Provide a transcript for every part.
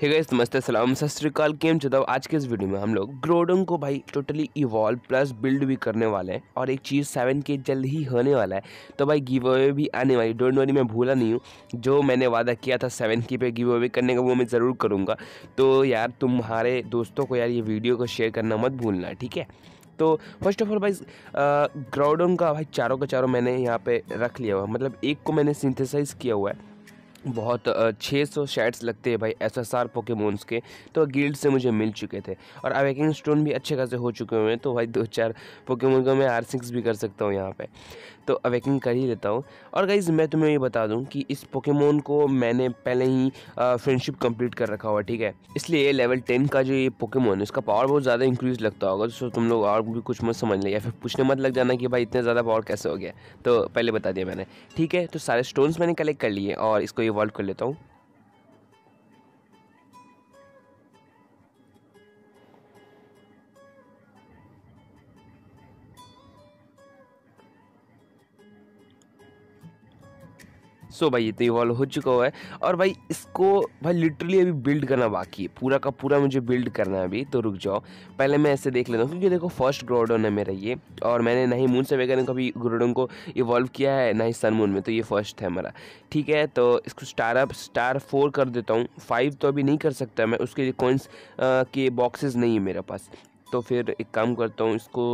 hey guys नमस्ते सलाम सत श्रीकाल केम चौदह आज के इस वीडियो में हम लोग ग्रोडन को भाई टोटली इवॉल्व प्लस बिल्ड भी करने वाले हैं और एक चीज़ सेवन के जल्द ही होने वाला है तो भाई गिव अवे भी आने वाली डोंट वरी मैं भूला नहीं हूँ जो मैंने वादा किया था सेवन की पे गिव अवे करने का वो मैं ज़रूर करूँगा तो यार तुम्हारे दोस्तों को यार ये वीडियो को शेयर करना मत भूलना ठीक है तो फर्स्ट ऑफ ऑल भाई ग्राउडन का भाई चारों का चारों मैंने यहाँ पे रख लिया हुआ मतलब एक को मैंने सिंथेसाइज किया हुआ है बहुत छः सौ शेड्स लगते हैं भाई एस एस आर पोकेमोन्स के तो गिल्ड से मुझे मिल चुके थे और अवेकिंग स्टोन भी अच्छे खासे हो चुके हुए हैं तो भाई दो चार पोकेमोन को मैं आर सिक्स भी कर सकता हूँ यहाँ पे तो अवेकिंग कर ही लेता हूँ और गाइज मैं तुम्हें ये बता दूँ कि इस पोकेमोन को मैंने पहले ही फ्रेंडशिप कंप्लीट कर रखा हुआ ठीक है इसलिए लेवल टेन का जो ये पोकेमोन है इसका पावर बहुत ज़्यादा इंक्रीज़ लगता होगा तो तुम लोग और भी कुछ मत समझ लें या फिर पूछने मत लग जाना कि भाई इतना ज़्यादा पावर कैसे हो गया तो पहले बता दिया मैंने ठीक है तो सारे स्टोन्स मैंने कलेक्ट कर लिए और इसको वॉल्व कर लेता हूँ सो so भाई ये तो इवॉल्व हो चुका हुआ है और भाई इसको भाई लिटरली अभी बिल्ड करना बाकी है पूरा का पूरा मुझे बिल्ड करना है अभी तो रुक जाओ पहले मैं ऐसे देख लेता हूँ क्योंकि देखो फर्स्ट ग्रोडन है मेरा ये और मैंने ना ही मून से वगैरह कभी ग्रोडन को इवॉल्व किया है ना ही सन मून में तो ये फर्स्ट है मेरा ठीक है तो इसको स्टार अप स्टार फोर कर देता हूँ फाइव तो अभी नहीं कर सकता मैं उसके लिए कॉइन्स के बॉक्सेज नहीं है मेरे पास तो फिर एक काम करता हूँ इसको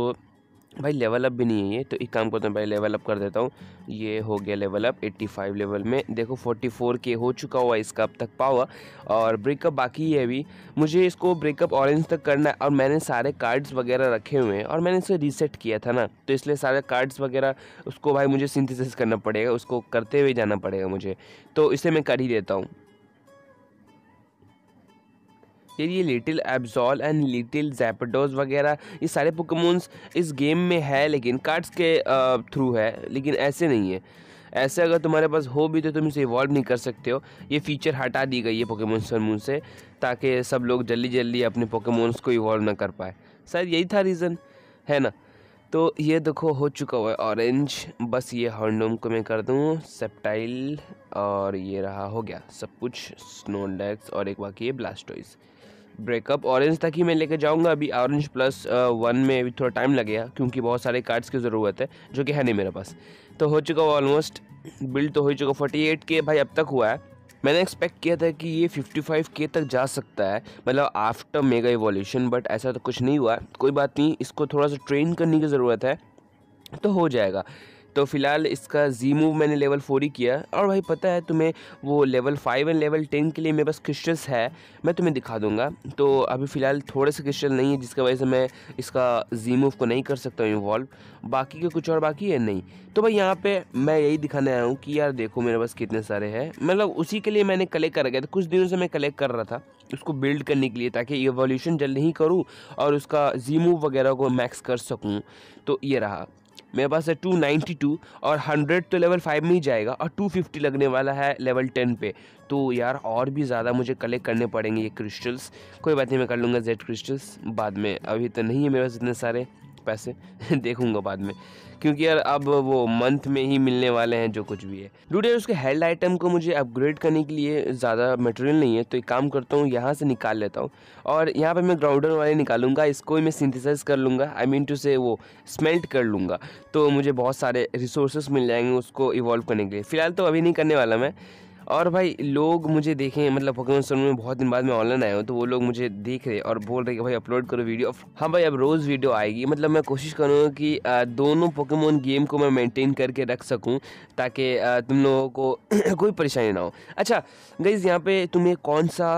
भाई लेवल अप भी नहीं है ये तो एक काम करता हूँ भाई लेवल अप कर देता हूँ ये हो गया लेवल अप 85 लेवल में देखो 44 के हो चुका हुआ इसका अब तक पावर और ब्रेकअप बाकी है अभी मुझे इसको ब्रेकअप ऑरेंज तक करना है और मैंने सारे कार्ड्स वगैरह रखे हुए हैं और मैंने इसे रीसेट किया था ना तो इसलिए सारे कार्ड्स वगैरह उसको भाई मुझे सिंथिस करना पड़ेगा उसको करते हुए जाना पड़ेगा मुझे तो इसे मैं कर ही देता हूँ यार ये little Absol and little Zapdos वगैरह ये सारे पुकमोन्स इस गेम में है लेकिन कार्ड्स के थ्रू है लेकिन ऐसे नहीं है ऐसे अगर तुम्हारे पास हो भी तो तुम इसे इवॉल्व नहीं कर सकते हो ये फीचर हटा दी गई है पोकेमोन सनमून से ताकि सब लोग जल्दी जल्दी अपने पोकेमोन्स को इवॉल्व ना कर पाए शायद यही था रीज़न है ना तो ये देखो हो चुका हुआ है ऑरेंज बस ये हॉर्नडोम को मैं कर दूँ सेप्टाइल और ये रहा हो गया सब कुछ स्नोडेक्स और एक बाकी है ब्लास्टोइ ब्रेकअप ऑरेंज तक ही मैं लेके जाऊंगा अभी ऑरेंज प्लस वन में अभी थोड़ा टाइम लगेगा क्योंकि बहुत सारे कार्ड्स की ज़रूरत है जो कि है नहीं मेरे पास तो हो चुका ऑलमोस्ट बिल्ड तो हो चुका फोर्टी एट के भाई अब तक हुआ है मैंने एक्सपेक्ट किया था कि ये फिफ्टी फाइव के तक जा सकता है मतलब आफ्टर मेगा इवोल्यूशन बट ऐसा तो कुछ नहीं हुआ कोई बात नहीं इसको थोड़ा सा ट्रेन करने की ज़रूरत है तो हो जाएगा तो फिलहाल इसका जी मूव मैंने लेवल फोर ही किया और भाई पता है तुम्हें वो level five and level ten के लिए मेरे पास क्रिस्टल्स है मैं तुम्हें दिखा दूंगा तो अभी फ़िलहाल थोड़े से क्रिस्टल नहीं है जिसकी वजह से मैं इसका जी मूव को नहीं कर सकता हूँ इन्वॉल्व बाकी के कुछ और बाकी है नहीं तो भाई यहाँ पे मैं यही दिखाने आया हूँ कि यार देखो मेरे पास कितने सारे हैं मतलब उसी के लिए मैंने कलेक्ट कर रखा था कुछ दिनों से मैं कलेक्ट कर रहा था उसको बिल्ड करने के लिए ताकि एवोल्यूशन जल्दी ही करूँ और उसका जी मूव वगैरह को मैक्स कर सकूँ तो ये रहा मेरे पास है 292 और 100 तो लेवल फाइव में ही जाएगा और 250 लगने वाला है लेवल टेन पे तो यार और भी ज़्यादा मुझे कलेक्ट करने पड़ेंगे ये क्रिस्टल्स कोई बात नहीं मैं कर लूँगा जेड क्रिस्टल्स बाद में अभी तो नहीं है मेरे पास इतने सारे पैसे देखूंगा बाद में क्योंकि यार अब वो मंथ में ही मिलने वाले हैं जो कुछ भी है डूडे उसके हेल्ड आइटम को मुझे अपग्रेड करने के लिए ज़्यादा मटेरियल नहीं है तो एक काम करता हूँ यहाँ से निकाल लेता हूँ और यहाँ पर मैं ग्राउंडर वाले निकालूंगा इसको ही मैं सिंथिसाइज कर लूँगा आई मीन टू से वो स्मेल्ट कर लूँगा तो मुझे बहुत सारे रिसोर्सेस मिल जाएंगे उसको इवॉल्व करने के लिए फ़िलहाल तो अभी नहीं करने वाला मैं और भाई लोग मुझे देखें मतलब पोकेमोन सोन में बहुत दिन बाद मैं ऑनलाइन आया हूँ तो वो लोग मुझे देख रहे और बोल रहे कि भाई अपलोड करो वीडियो हाँ भाई अब रोज़ वीडियो आएगी मतलब मैं कोशिश करूँगा कि दोनों पोकेमोन गेम को मैं मेनटेन करके रख सकूँ ताकि तुम लोगों को कोई परेशानी ना हो अच्छा गईज यहाँ पर तुम्हें कौन सा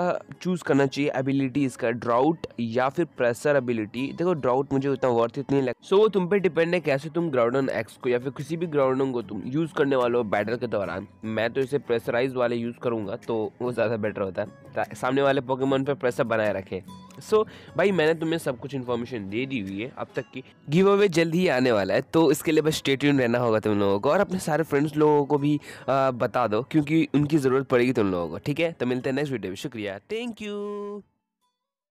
चूज़ करना चाहिए एबिलिटी इसका ड्राउट या फिर प्रेसर एबिलिटी देखो ड्राउट मुझे उतना वर्थ इतनी लगता सो वो तुम पर डिपेंड है कैसे तुम ग्राउंड ऑन एक्स को या फिर किसी भी ग्राउंड को तुम यूज़ करने वाले हो बैटल के दौरान मैं तो इसे प्रेसराइज वाले यूज़ करूँगा तो वो ज़्यादा बेटर होता है सामने वाले पोकेमोन पर प्रेशर बनाए रखे सो so, भाई मैंने तुम्हें सब कुछ इन्फॉर्मेशन दे दी हुई है अब तक की गिव अवे जल्द ही आने वाला है तो इसके लिए बस स्टेट रहना होगा तुम लोगों को और अपने सारे फ्रेंड्स लोगों को भी आ, बता दो क्योंकि उनकी ज़रूरत पड़ेगी तुम लोगों को ठीक है तो मिलते हैं नेक्स्ट वीडियो में शुक्रिया थैंक यू